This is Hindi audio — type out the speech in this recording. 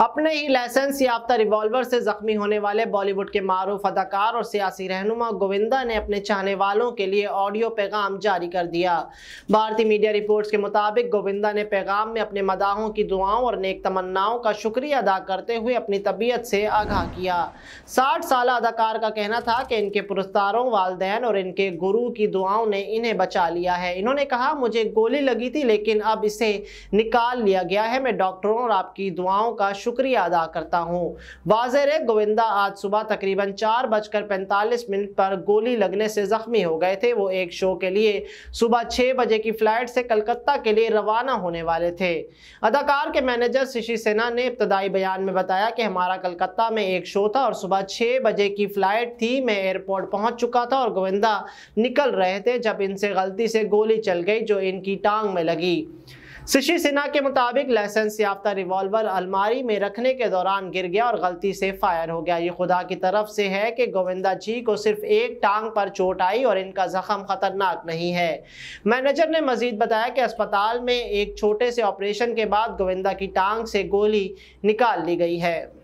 अपने ही लाइसेंस याफ्ता रिवॉल्वर से जख्मी होने वाले बॉलीवुड के मारूफ अदाकार और सियासी रहनुमा गोविंदा ने अपने चाहने वालों के लिए ऑडियो पैगाम जारी कर दिया भारतीय मीडिया रिपोर्ट्स के मुताबिक गोविंदा ने पैगाम में अपने मदाहों की दुआओं और नेक तमन्नाओं का शुक्रिया अदा करते हुए अपनी तबीयत से आगाह किया साठ साल अदाकार का कहना था कि इनके पुरस्कारों वालदेन और इनके गुरु की दुआओं ने इन्हें बचा लिया है इन्होंने कहा मुझे गोली लगी थी लेकिन अब इसे निकाल लिया गया है मैं डॉक्टरों और आपकी दुआओं का शुक्रिया अदा करता हूँ वाजर गोविंदा आज सुबह तकरीबन चार बजकर पैंतालीस मिनट पर गोली लगने से जख्मी हो गए थे वो एक शो के लिए सुबह छः बजे की फ्लाइट से कलकत्ता के लिए रवाना होने वाले थे अदाकार के मैनेजर शशि सिन्हा ने इब्तदाई बयान में बताया कि हमारा कलकत्ता में एक शो था और सुबह छः बजे की फ्लाइट थी मैं एयरपोर्ट पहुँच चुका था और गोविंदा निकल रहे थे जब इनसे गलती से गोली चल गई जो इनकी टांग में लगी शशि सिन्हा के मुताबिक लाइसेंस याफ्ता रिवॉल्वर अलमारी में रखने के दौरान गिर गया और गलती से फायर हो गया ये खुदा की तरफ से है कि गोविंदा जी को सिर्फ एक टांग पर चोट आई और इनका जख्म खतरनाक नहीं है मैनेजर ने मजीद बताया कि अस्पताल में एक छोटे से ऑपरेशन के बाद गोविंदा की टांग से गोली निकाल ली गई है